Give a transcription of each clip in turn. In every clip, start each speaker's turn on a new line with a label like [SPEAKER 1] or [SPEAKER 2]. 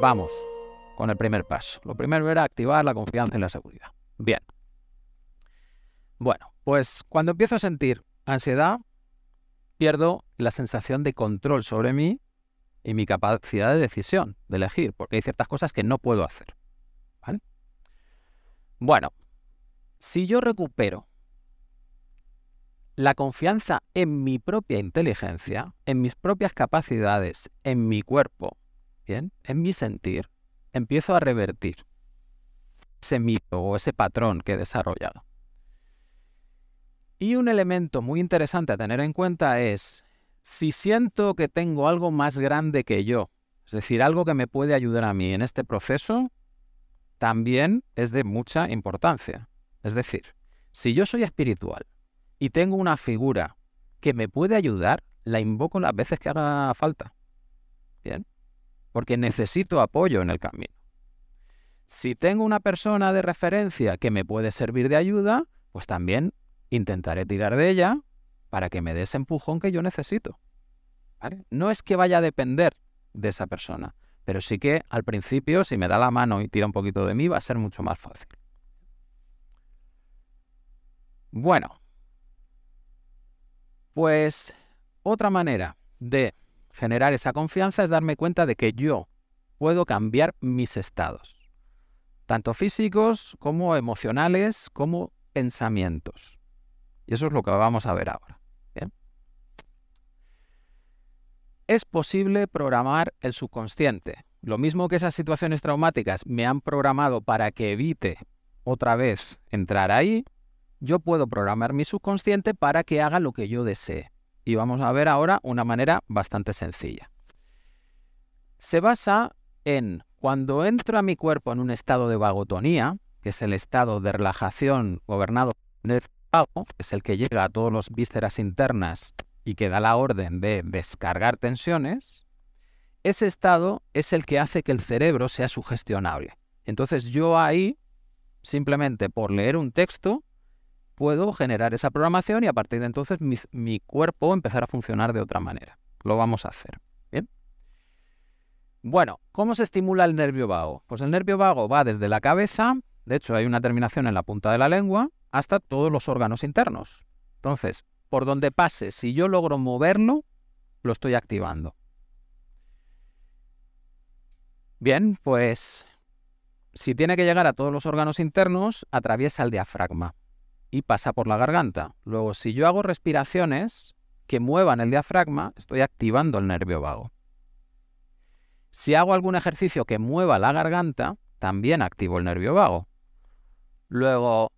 [SPEAKER 1] Vamos con el primer paso. Lo primero era activar la confianza en la seguridad. Bien. Bueno, pues cuando empiezo a sentir ansiedad, pierdo la sensación de control sobre mí y mi capacidad de decisión, de elegir, porque hay ciertas cosas que no puedo hacer. Bueno, si yo recupero la confianza en mi propia inteligencia, en mis propias capacidades, en mi cuerpo, bien, en mi sentir, empiezo a revertir ese mito o ese patrón que he desarrollado. Y un elemento muy interesante a tener en cuenta es si siento que tengo algo más grande que yo, es decir, algo que me puede ayudar a mí en este proceso, también es de mucha importancia. Es decir, si yo soy espiritual y tengo una figura que me puede ayudar, la invoco las veces que haga falta. Bien porque necesito apoyo en el camino. Si tengo una persona de referencia que me puede servir de ayuda, pues también intentaré tirar de ella para que me dé ese empujón que yo necesito. No es que vaya a depender de esa persona, pero sí que al principio, si me da la mano y tira un poquito de mí, va a ser mucho más fácil. Bueno, pues otra manera de Generar esa confianza es darme cuenta de que yo puedo cambiar mis estados, tanto físicos como emocionales, como pensamientos. Y eso es lo que vamos a ver ahora. Es posible programar el subconsciente. Lo mismo que esas situaciones traumáticas me han programado para que evite otra vez entrar ahí, yo puedo programar mi subconsciente para que haga lo que yo desee y vamos a ver ahora una manera bastante sencilla. Se basa en cuando entro a mi cuerpo en un estado de vagotonía, que es el estado de relajación gobernado por el vago, que es el que llega a todos los vísceras internas y que da la orden de descargar tensiones, ese estado es el que hace que el cerebro sea sugestionable. Entonces yo ahí, simplemente por leer un texto, puedo generar esa programación y a partir de entonces mi, cuerpo empezar a funcionar de otra manera. Lo vamos a hacer. Bien. Bueno, ¿cómo se estimula el nervio vago? Pues el nervio vago va desde la cabeza, de hecho hay una terminación en la punta de la lengua, hasta todos los órganos internos. Entonces, por donde pase, si yo logro moverlo, lo estoy activando. Bien, pues si tiene que llegar a todos los órganos internos, atraviesa el diafragma y pasa por la garganta. Luego, si yo hago respiraciones que muevan el diafragma, estoy activando el nervio vago. Si hago algún ejercicio que mueva la garganta, también activo el nervio vago. Luego,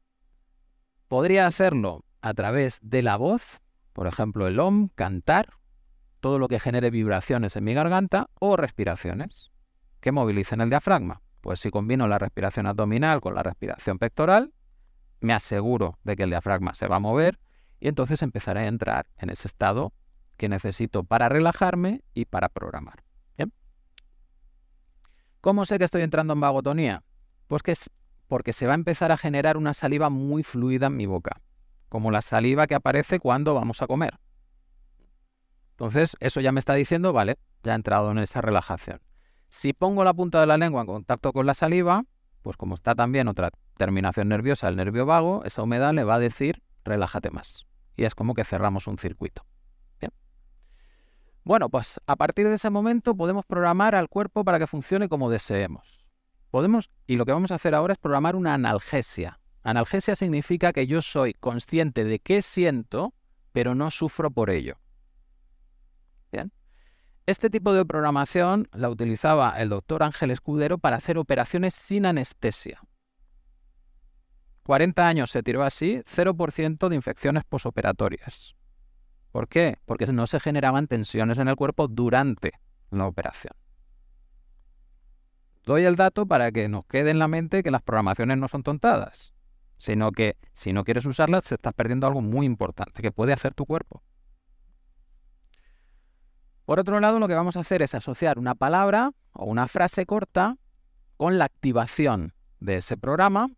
[SPEAKER 1] podría hacerlo a través de la voz, por ejemplo el OM, cantar, todo lo que genere vibraciones en mi garganta o respiraciones que movilicen el diafragma. Pues si combino la respiración abdominal con la respiración pectoral, me aseguro de que el diafragma se va a mover y entonces empezaré a entrar en ese estado que necesito para relajarme y para programar. ¿Cómo sé que estoy entrando en vagotonía? Pues que es porque se va a empezar a generar una saliva muy fluida en mi boca, como la saliva que aparece cuando vamos a comer. Entonces, eso ya me está diciendo, vale, ya he entrado en esa relajación. Si pongo la punta de la lengua en contacto con la saliva, pues como está también otra terminación nerviosa, el nervio vago, esa humedad le va a decir relájate más. Y es como que cerramos un circuito. Bueno, pues a partir de ese momento podemos programar al cuerpo para que funcione como deseemos. Podemos, y lo que vamos a hacer ahora es programar una analgesia. Analgesia significa que yo soy consciente de qué siento, pero no sufro por ello. Este tipo de programación la utilizaba el doctor Ángel Escudero para hacer operaciones sin anestesia. 40 años se tiró así, 0% de infecciones posoperatorias. ¿Por qué? Porque no se generaban tensiones en el cuerpo durante la operación. Doy el dato para que nos quede en la mente que las programaciones no son tontadas, sino que si no quieres usarlas, se estás perdiendo algo muy importante que puede hacer tu cuerpo. Por otro lado, lo que vamos a hacer es asociar una palabra o una frase corta con la activación de ese programa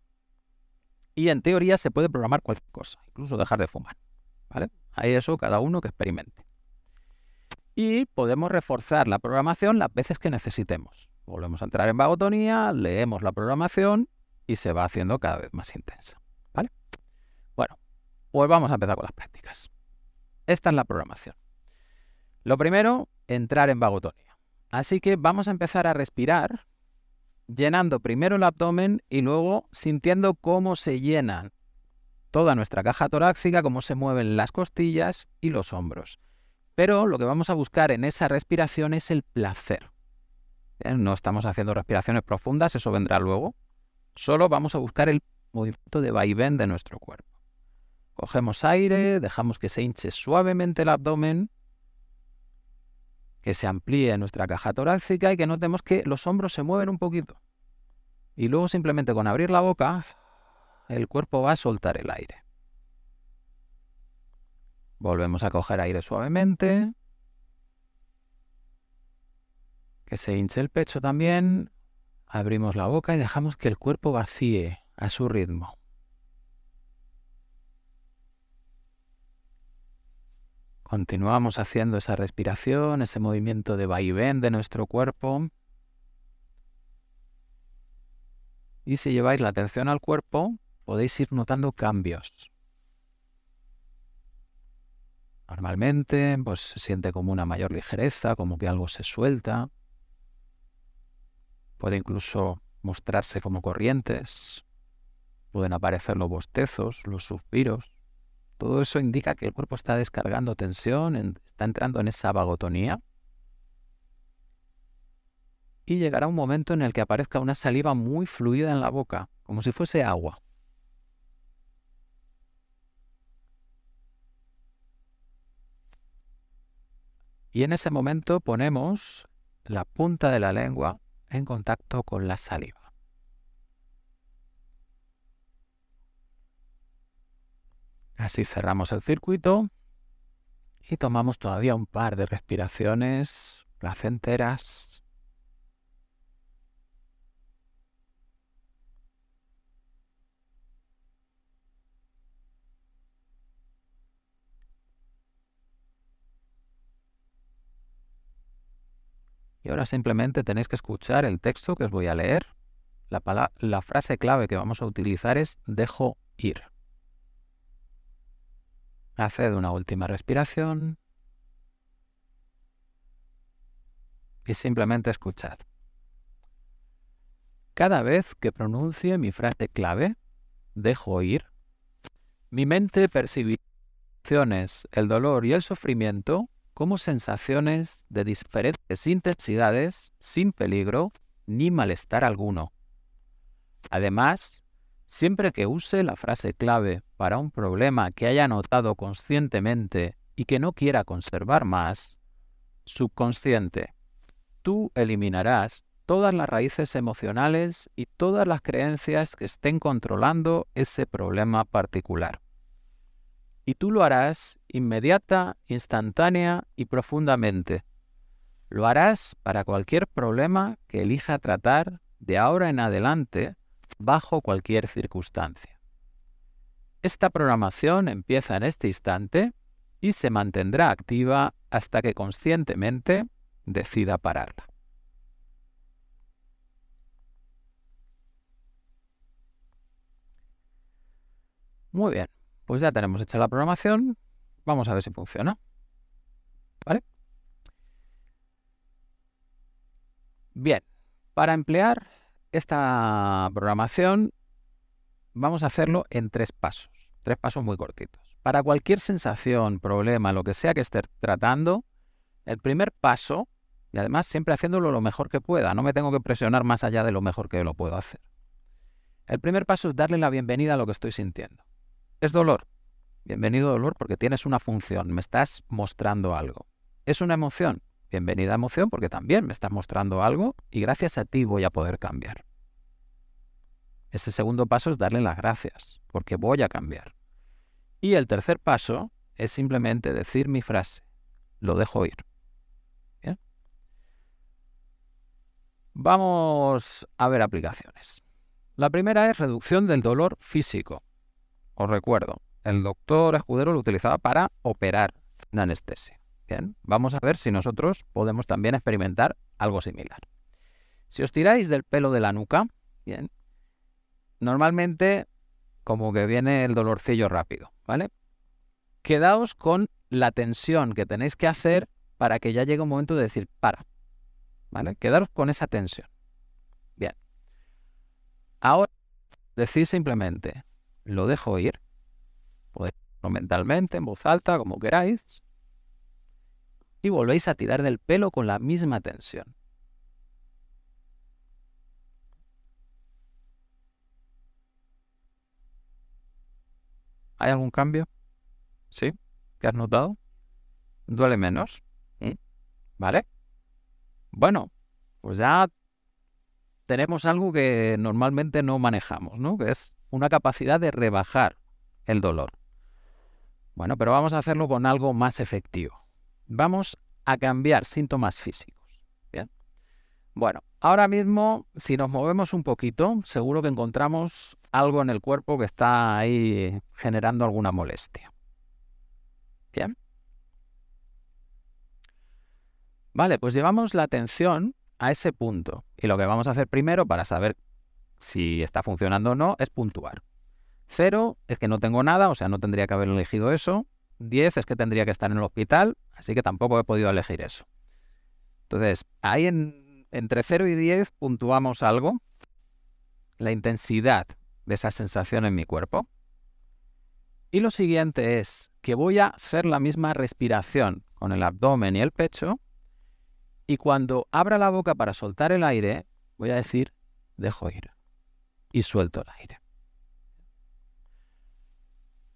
[SPEAKER 1] y en teoría se puede programar cualquier cosa, incluso dejar de fumar. ¿vale? Ahí eso cada uno que experimente. Y podemos reforzar la programación las veces que necesitemos. Volvemos a entrar en vagotonía, leemos la programación y se va haciendo cada vez más intensa. ¿vale? Bueno, pues vamos a empezar con las prácticas. Esta es la programación. Lo primero, entrar en vagotonia. Así que vamos a empezar a respirar llenando primero el abdomen y luego sintiendo cómo se llena toda nuestra caja torácica, cómo se mueven las costillas y los hombros. Pero lo que vamos a buscar en esa respiración es el placer. No estamos haciendo respiraciones profundas, eso vendrá luego. Solo vamos a buscar el movimiento de vaivén de nuestro cuerpo. Cogemos aire, dejamos que se hinche suavemente el abdomen que se amplíe nuestra caja torácica y que notemos que los hombros se mueven un poquito. Y luego simplemente con abrir la boca, el cuerpo va a soltar el aire. Volvemos a coger aire suavemente. Que se hinche el pecho también. Abrimos la boca y dejamos que el cuerpo vacíe a su ritmo. Continuamos haciendo esa respiración, ese movimiento de vaivén de nuestro cuerpo. Y si lleváis la atención al cuerpo, podéis ir notando cambios. Normalmente pues, se siente como una mayor ligereza, como que algo se suelta. Puede incluso mostrarse como corrientes. Pueden aparecer los bostezos, los suspiros. Todo eso indica que el cuerpo está descargando tensión, está entrando en esa vagotonía. Y llegará un momento en el que aparezca una saliva muy fluida en la boca, como si fuese agua. Y en ese momento ponemos la punta de la lengua en contacto con la saliva. Así cerramos el circuito y tomamos todavía un par de respiraciones placenteras. Y ahora simplemente tenéis que escuchar el texto que os voy a leer. La, la frase clave que vamos a utilizar es dejo ir. Haced una última respiración y simplemente escuchad. Cada vez que pronuncie mi frase clave, dejo ir, mi mente percibirá el dolor y el sufrimiento como sensaciones de diferentes intensidades sin peligro ni malestar alguno. Además, Siempre que use la frase clave para un problema que haya notado conscientemente y que no quiera conservar más, subconsciente, tú eliminarás todas las raíces emocionales y todas las creencias que estén controlando ese problema particular. Y tú lo harás inmediata, instantánea y profundamente. Lo harás para cualquier problema que elija tratar de ahora en adelante bajo cualquier circunstancia. Esta programación empieza en este instante y se mantendrá activa hasta que conscientemente decida pararla. Muy bien, pues ya tenemos hecha la programación. Vamos a ver si funciona. ¿Vale? Bien, para emplear esta programación vamos a hacerlo en tres pasos, tres pasos muy cortitos. Para cualquier sensación, problema, lo que sea que esté tratando, el primer paso, y además siempre haciéndolo lo mejor que pueda, no me tengo que presionar más allá de lo mejor que lo puedo hacer. El primer paso es darle la bienvenida a lo que estoy sintiendo. Es dolor. Bienvenido dolor porque tienes una función, me estás mostrando algo. Es una emoción, Bienvenida emoción porque también me estás mostrando algo y gracias a ti voy a poder cambiar. Ese segundo paso es darle las gracias porque voy a cambiar. Y el tercer paso es simplemente decir mi frase, lo dejo ir. Vamos a ver aplicaciones. La primera es reducción del dolor físico. Os recuerdo, el doctor Escudero lo utilizaba para operar sin anestesia vamos a ver si nosotros podemos también experimentar algo similar. Si os tiráis del pelo de la nuca, bien, normalmente como que viene el dolorcillo rápido, ¿vale? Quedaos con la tensión que tenéis que hacer para que ya llegue un momento de decir, para, ¿vale? Quedaros con esa tensión. Bien. Ahora, decir simplemente, lo dejo ir, podéis mentalmente, en voz alta, como queráis, y volvéis a tirar del pelo con la misma tensión. ¿Hay algún cambio? ¿Sí? ¿Qué has notado? ¿Duele menos? ¿Mm? ¿Vale? Bueno, pues ya tenemos algo que normalmente no manejamos, ¿no? Que es una capacidad de rebajar el dolor. Bueno, pero vamos a hacerlo con algo más efectivo. Vamos a cambiar síntomas físicos. Bien. Bueno, ahora mismo, si nos movemos un poquito, seguro que encontramos algo en el cuerpo que está ahí generando alguna molestia. Bien. Vale, pues llevamos la atención a ese punto. Y lo que vamos a hacer primero para saber si está funcionando o no es puntuar. Cero es que no tengo nada, o sea, no tendría que haber elegido eso. 10 es que tendría que estar en el hospital, así que tampoco he podido elegir eso. Entonces, ahí entre 0 y 10 puntuamos algo, la intensidad de esa sensación en mi cuerpo. Y lo siguiente es que voy a hacer la misma respiración con el abdomen y el pecho. Y cuando abra la boca para soltar el aire, voy a decir, dejo ir. Y suelto el aire.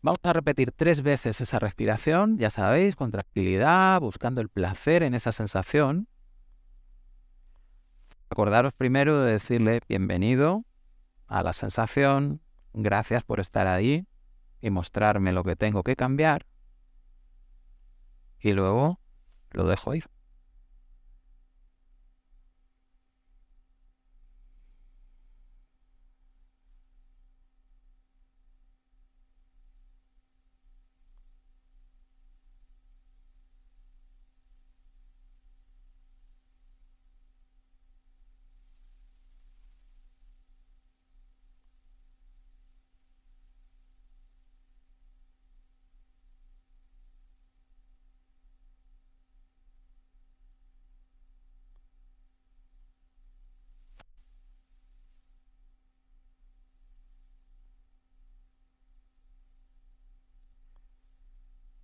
[SPEAKER 1] Vamos a repetir tres veces esa respiración, ya sabéis, con tranquilidad, buscando el placer en esa sensación. Acordaros primero de decirle bienvenido a la sensación, gracias por estar ahí y mostrarme lo que tengo que cambiar. Y luego lo dejo ir.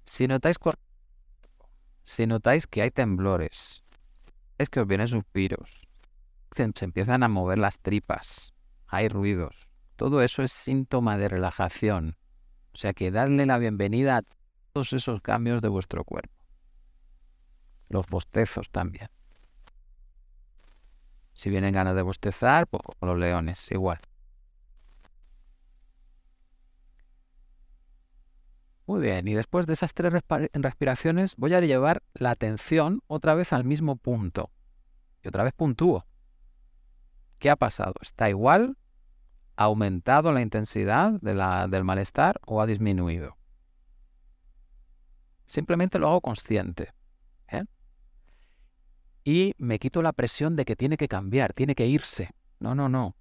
[SPEAKER 1] Si notáis, si notáis que hay temblores, es que os vienen suspiros, se, empiezan a mover las tripas, hay ruidos, todo eso es síntoma de relajación. O sea que dadle la bienvenida a todos esos cambios de vuestro cuerpo. Los bostezos también. Si vienen ganas de bostezar, pues los leones, igual. Muy bien, y después de esas tres respiraciones voy a llevar la atención otra vez al mismo punto. Y otra vez puntúo. ¿Qué ha pasado? ¿Está igual? ¿Ha aumentado la intensidad de la, del malestar o ha disminuido? Simplemente lo hago consciente. ¿eh? Y me quito la presión de que tiene que cambiar, tiene que irse. No, no, no.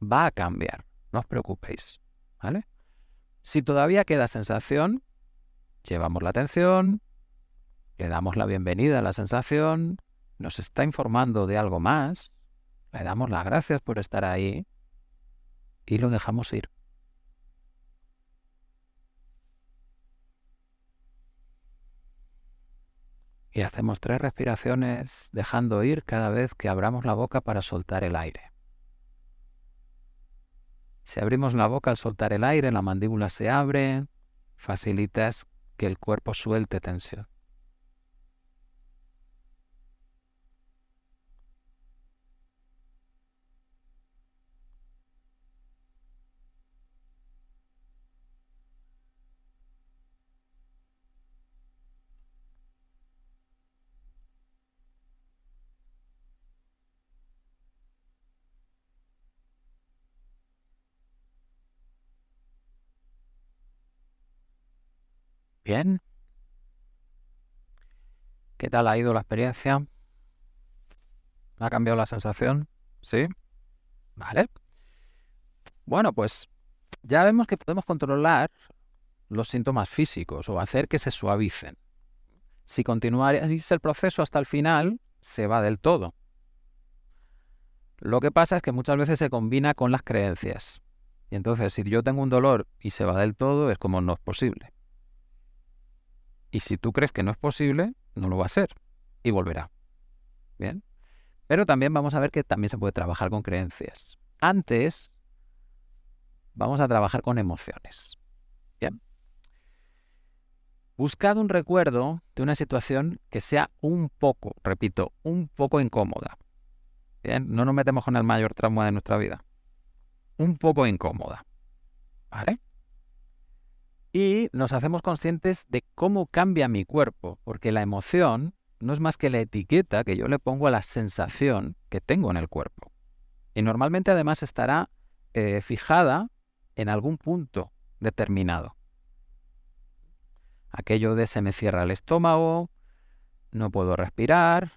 [SPEAKER 1] Va a cambiar. No os preocupéis. ¿Vale? Si todavía queda sensación, llevamos la atención, le damos la bienvenida a la sensación, nos está informando de algo más, le damos las gracias por estar ahí y lo dejamos ir. Y hacemos tres respiraciones dejando ir cada vez que abramos la boca para soltar el aire. Si abrimos la boca al soltar el aire, la mandíbula se abre, facilitas que el cuerpo suelte tensión. Bien. ¿Qué tal ha ido la experiencia? ¿Ha cambiado la sensación? ¿Sí? Vale. Bueno, pues ya vemos que podemos controlar los síntomas físicos o hacer que se suavicen. Si continuáis el proceso hasta el final, se va del todo. Lo que pasa es que muchas veces se combina con las creencias. Y entonces, si yo tengo un dolor y se va del todo, es como no es posible. Y si tú crees que no es posible, no lo va a ser y volverá. Bien. Pero también vamos a ver que también se puede trabajar con creencias. Antes, vamos a trabajar con emociones. Bien. Buscad un recuerdo de una situación que sea un poco, repito, un poco incómoda. Bien, no nos metemos con el mayor trauma de nuestra vida. Un poco incómoda. ¿Vale? y nos hacemos conscientes de cómo cambia mi cuerpo, porque la emoción no es más que la etiqueta que yo le pongo a la sensación que tengo en el cuerpo. Y normalmente además estará eh, fijada en algún punto determinado. Aquello de se me cierra el estómago, no puedo respirar,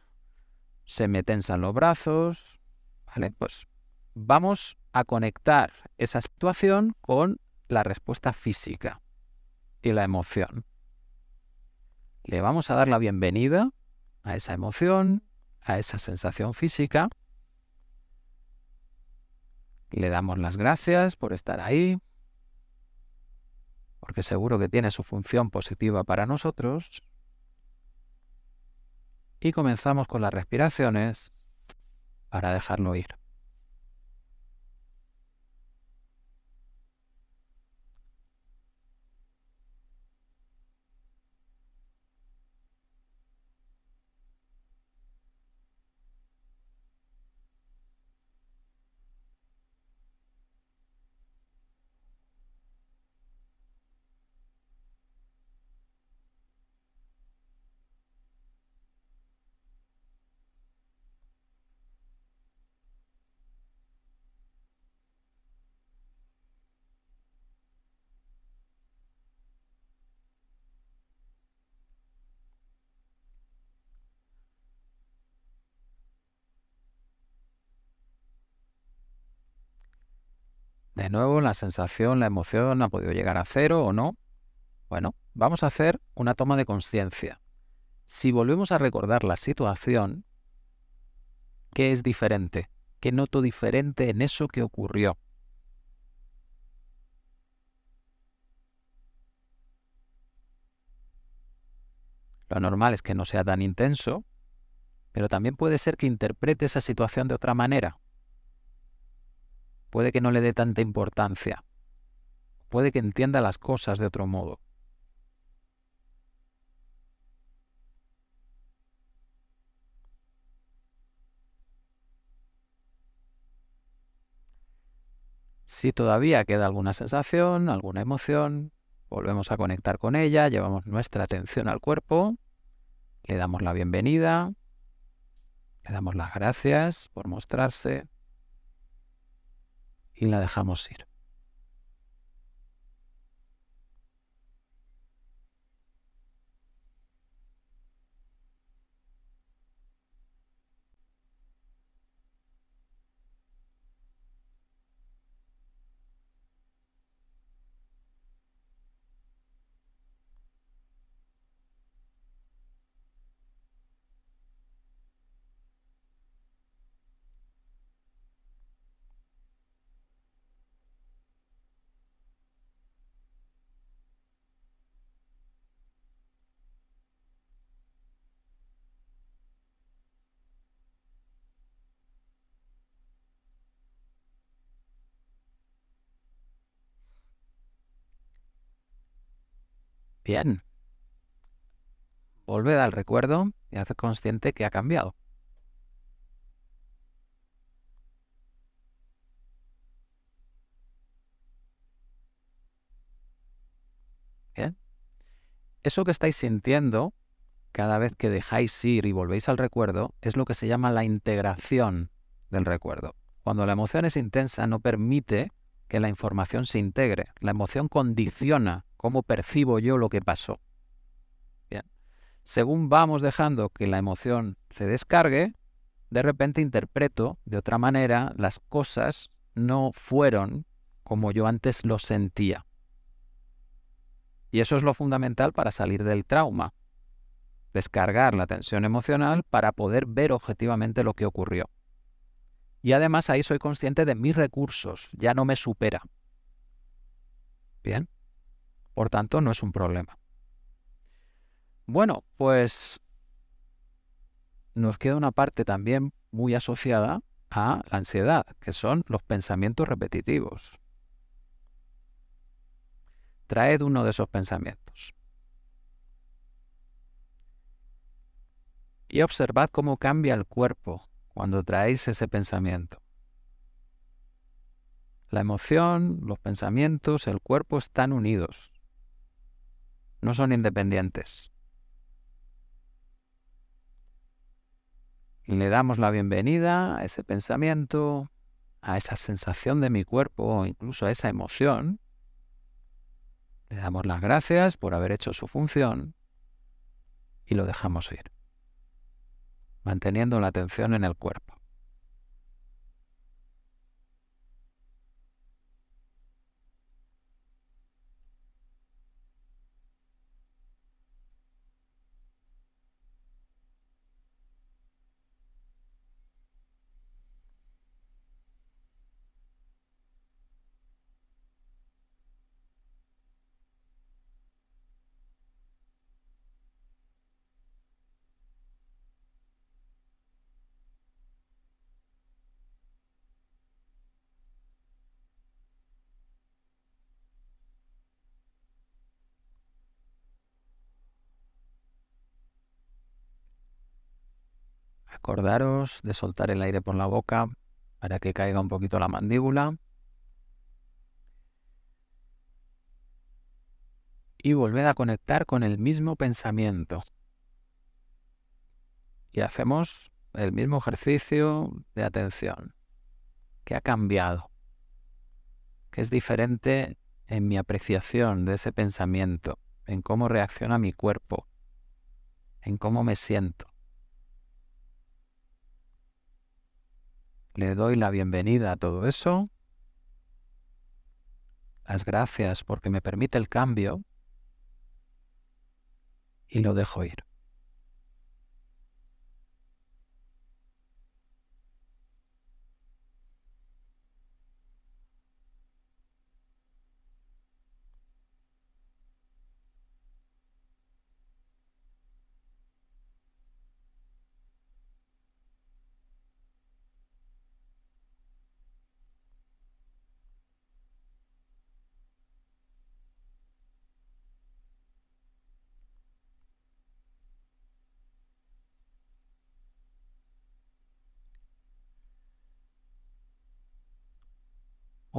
[SPEAKER 1] se me tensan los brazos. Vale, pues vamos a conectar esa situación con la respuesta física y la emoción. Le vamos a dar la bienvenida a esa emoción, a esa sensación física. Le damos las gracias por estar ahí, porque seguro que tiene su función positiva para nosotros. Y comenzamos con las respiraciones para dejarlo ir. De nuevo, la sensación, la emoción ha podido llegar a cero o no. Bueno, vamos a hacer una toma de conciencia. Si volvemos a recordar la situación, ¿qué es diferente? ¿Qué noto diferente en eso que ocurrió? Lo normal es que no sea tan intenso, pero también puede ser que interprete esa situación de otra manera. Puede que no le dé tanta importancia. Puede que entienda las cosas de otro modo. Si todavía queda alguna sensación, alguna emoción, volvemos a conectar con ella, llevamos nuestra atención al cuerpo, le damos la bienvenida, le damos las gracias por mostrarse, y la dejamos ir. Bien. Volved al recuerdo y haced consciente que ha cambiado. Bien. Eso que estáis sintiendo cada vez que dejáis ir y volvéis al recuerdo es lo que se llama la integración del recuerdo. Cuando la emoción es intensa no permite que la información se integre. La emoción condiciona ¿Cómo percibo yo lo que pasó? Bien. Según vamos dejando que la emoción se descargue, de repente interpreto de otra manera las cosas no fueron como yo antes lo sentía. Y eso es lo fundamental para salir del trauma. Descargar la tensión emocional para poder ver objetivamente lo que ocurrió. Y además ahí soy consciente de mis recursos, ya no me supera. Bien. Por tanto, no es un problema. Bueno, pues nos queda una parte también muy asociada a la ansiedad, que son los pensamientos repetitivos. Traed uno de esos pensamientos. Y observad cómo cambia el cuerpo cuando traéis ese pensamiento. La emoción, los pensamientos, el cuerpo están unidos no son independientes. le damos la bienvenida a ese pensamiento, a esa sensación de mi cuerpo, incluso a esa emoción. Le damos las gracias por haber hecho su función y lo dejamos ir, manteniendo la atención en el cuerpo. recordaros de soltar el aire por la boca para que caiga un poquito la mandíbula. Y volved a conectar con el mismo pensamiento. Y hacemos el mismo ejercicio de atención. ¿Qué ha cambiado? ¿Qué es diferente en mi apreciación de ese pensamiento? ¿En cómo reacciona mi cuerpo? ¿En cómo me siento? Le doy la bienvenida a todo eso. Las gracias porque me permite el cambio. Y lo dejo ir.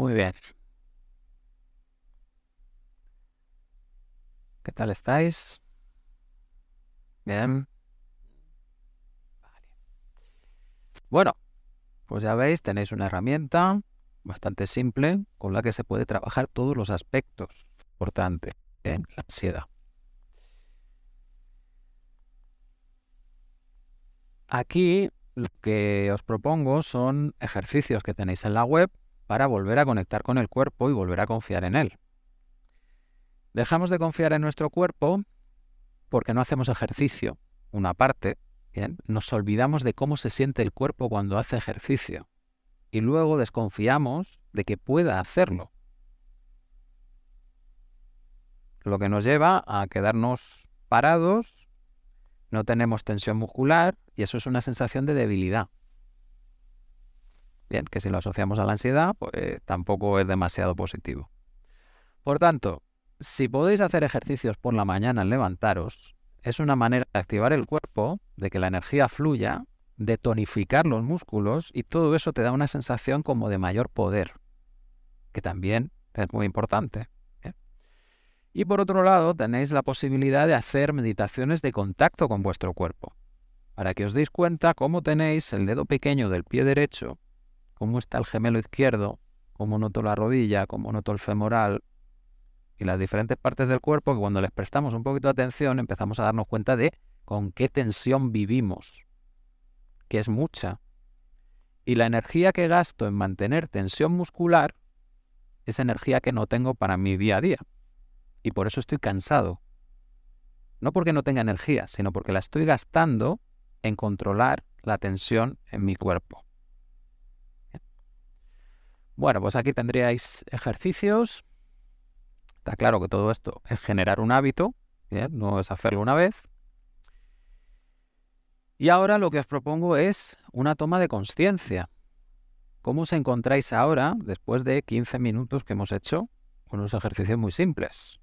[SPEAKER 1] Muy bien. ¿Qué tal estáis? Bien. Bueno, pues ya veis, tenéis una herramienta bastante simple con la que se puede trabajar todos los aspectos importantes en ¿eh? la ansiedad. Aquí lo que os propongo son ejercicios que tenéis en la web para volver a conectar con el cuerpo y volver a confiar en él. Dejamos de confiar en nuestro cuerpo porque no hacemos ejercicio, una parte, nos olvidamos de cómo se siente el cuerpo cuando hace ejercicio y luego desconfiamos de que pueda hacerlo. Lo que nos lleva a quedarnos parados, no tenemos tensión muscular y eso es una sensación de debilidad que si lo asociamos a la ansiedad, pues tampoco es demasiado positivo. Por tanto, si podéis hacer ejercicios por la mañana al levantaros, es una manera de activar el cuerpo, de que la energía fluya, de tonificar los músculos y todo eso te da una sensación como de mayor poder, que también es muy importante. Y por otro lado, tenéis la posibilidad de hacer meditaciones de contacto con vuestro cuerpo, para que os deis cuenta cómo tenéis el dedo pequeño del pie derecho cómo está el gemelo izquierdo, cómo noto la rodilla, cómo noto el femoral y las diferentes partes del cuerpo que cuando les prestamos un poquito de atención empezamos a darnos cuenta de con qué tensión vivimos, que es mucha. Y la energía que gasto en mantener tensión muscular es energía que no tengo para mi día a día. Y por eso estoy cansado. No porque no tenga energía, sino porque la estoy gastando en controlar la tensión en mi cuerpo. Bueno, pues aquí tendríais ejercicios. Está claro que todo esto es generar un hábito, no es hacerlo una vez. Y ahora lo que os propongo es una toma de conciencia. ¿Cómo os encontráis ahora después de 15 minutos que hemos hecho con unos ejercicios muy simples?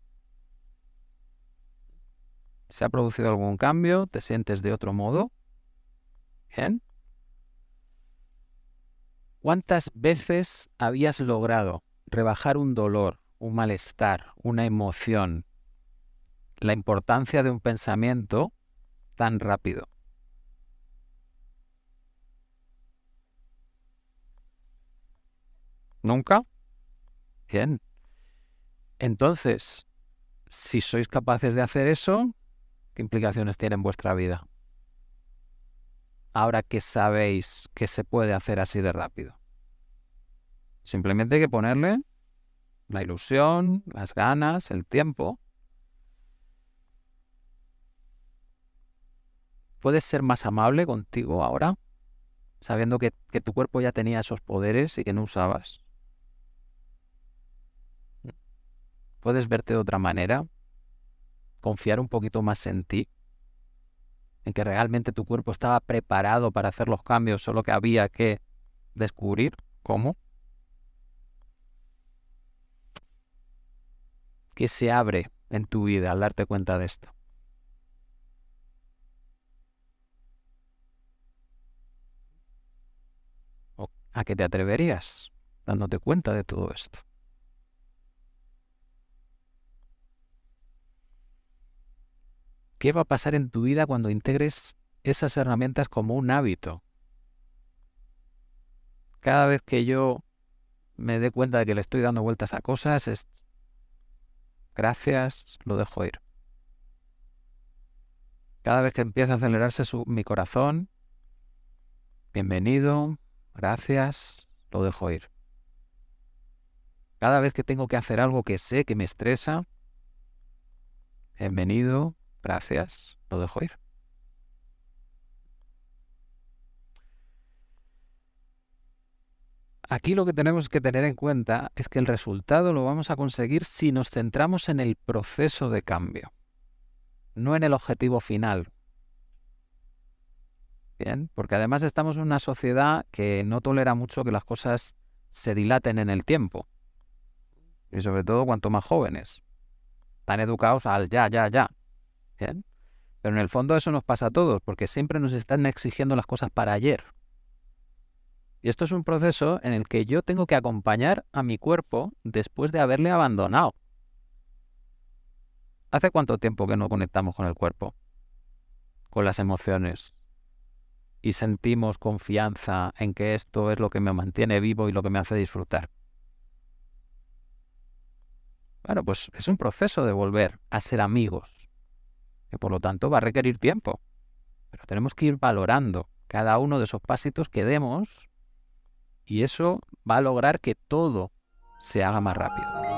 [SPEAKER 1] ¿Se ha producido algún cambio? ¿Te sientes de otro modo? Bien. ¿Cuántas veces habías logrado rebajar un dolor, un malestar, una emoción, la importancia de un pensamiento tan rápido? ¿Nunca? Bien. Entonces, si sois capaces de hacer eso, ¿qué implicaciones tiene en vuestra vida? ahora que sabéis que se puede hacer así de rápido? Simplemente hay que ponerle la ilusión, las ganas, el tiempo. ¿Puedes ser más amable contigo ahora? Sabiendo que, tu cuerpo ya tenía esos poderes y que no usabas. ¿Puedes verte de otra manera? ¿Confiar un poquito más en ti? en que realmente tu cuerpo estaba preparado para hacer los cambios, solo que había que descubrir cómo. ¿Qué se abre en tu vida al darte cuenta de esto? ¿A qué te atreverías dándote cuenta de todo esto? ¿Qué va a pasar en tu vida cuando integres esas herramientas como un hábito? Cada vez que yo me dé cuenta de que le estoy dando vueltas a cosas, es gracias, lo dejo ir. Cada vez que empieza a acelerarse mi corazón, bienvenido, gracias, lo dejo ir. Cada vez que tengo que hacer algo que sé que me estresa, bienvenido, Gracias, lo dejo ir. Aquí lo que tenemos que tener en cuenta es que el resultado lo vamos a conseguir si nos centramos en el proceso de cambio, no en el objetivo final. Bien, porque además estamos en una sociedad que no tolera mucho que las cosas se dilaten en el tiempo. Y sobre todo cuanto más jóvenes. Tan educados al ya, ya, ya. Pero en el fondo eso nos pasa a todos, porque siempre nos están exigiendo las cosas para ayer. Y esto es un proceso en el que yo tengo que acompañar a mi cuerpo después de haberle abandonado. ¿Hace cuánto tiempo que no conectamos con el cuerpo? Con las emociones. Y sentimos confianza en que esto es lo que me mantiene vivo y lo que me hace disfrutar. Bueno, pues es un proceso de volver a ser amigos que por lo tanto va a requerir tiempo. Pero tenemos que ir valorando cada uno de esos pasitos que demos y eso va a lograr que todo se haga más rápido.